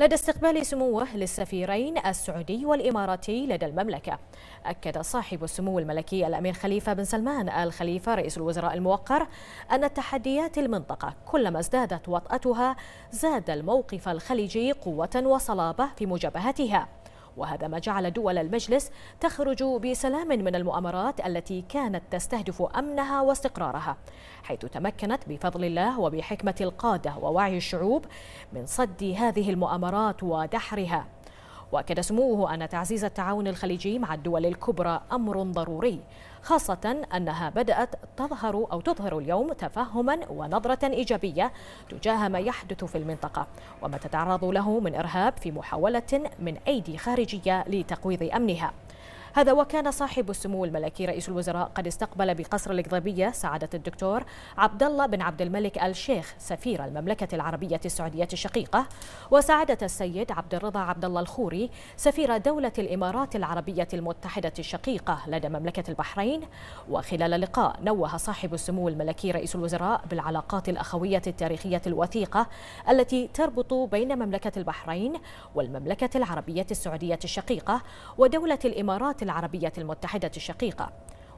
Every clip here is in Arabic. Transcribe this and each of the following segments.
لدى استقبال سموه للسفيرين السعودي والإماراتي لدى المملكة أكد صاحب السمو الملكي الأمير خليفة بن سلمان آل خليفة رئيس الوزراء الموقر أن تحديات المنطقة كلما ازدادت وطأتها زاد الموقف الخليجي قوة وصلابة في مجابهتها وهذا ما جعل دول المجلس تخرج بسلام من المؤامرات التي كانت تستهدف أمنها واستقرارها حيث تمكنت بفضل الله وبحكمة القادة ووعي الشعوب من صد هذه المؤامرات ودحرها واكد سموه ان تعزيز التعاون الخليجي مع الدول الكبرى امر ضروري خاصه انها بدات تظهر او تظهر اليوم تفهما ونظره ايجابيه تجاه ما يحدث في المنطقه وما تتعرض له من ارهاب في محاوله من ايدي خارجيه لتقويض امنها هذا وكان صاحب السمو الملكي رئيس الوزراء قد استقبل بقصر القضيبية سعادة الدكتور عبد الله بن عبد الملك الشيخ سفير المملكة العربية السعودية الشقيقة وسعادة السيد عبد الرضا عبد الله الخوري سفير دولة الإمارات العربية المتحدة الشقيقة لدى مملكة البحرين وخلال اللقاء نوه صاحب السمو الملكي رئيس الوزراء بالعلاقات الأخوية التاريخية الوثيقة التي تربط بين مملكة البحرين والمملكة العربية السعودية الشقيقة ودولة الإمارات الإمارات العربية المتحدة الشقيقة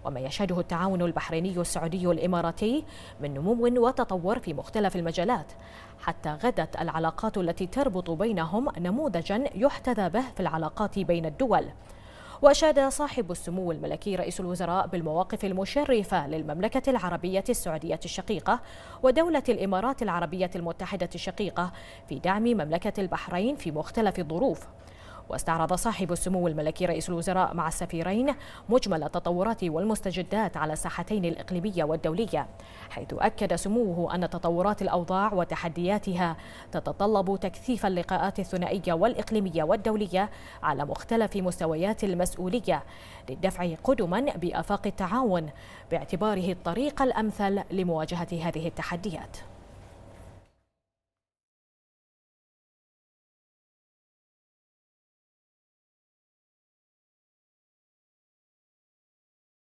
وما يشهده التعاون البحريني السعودي الإماراتي من نمو وتطور في مختلف المجالات حتى غدت العلاقات التي تربط بينهم نموذجا يحتذى به في العلاقات بين الدول وأشاد صاحب السمو الملكي رئيس الوزراء بالمواقف المشرفة للمملكة العربية السعودية الشقيقة ودولة الإمارات العربية المتحدة الشقيقة في دعم مملكة البحرين في مختلف الظروف واستعرض صاحب السمو الملكي رئيس الوزراء مع السفيرين مجمل التطورات والمستجدات على الساحتين الإقليمية والدولية حيث أكد سموه أن تطورات الأوضاع وتحدياتها تتطلب تكثيف اللقاءات الثنائية والإقليمية والدولية على مختلف مستويات المسؤولية للدفع قدما بأفاق التعاون باعتباره الطريق الأمثل لمواجهة هذه التحديات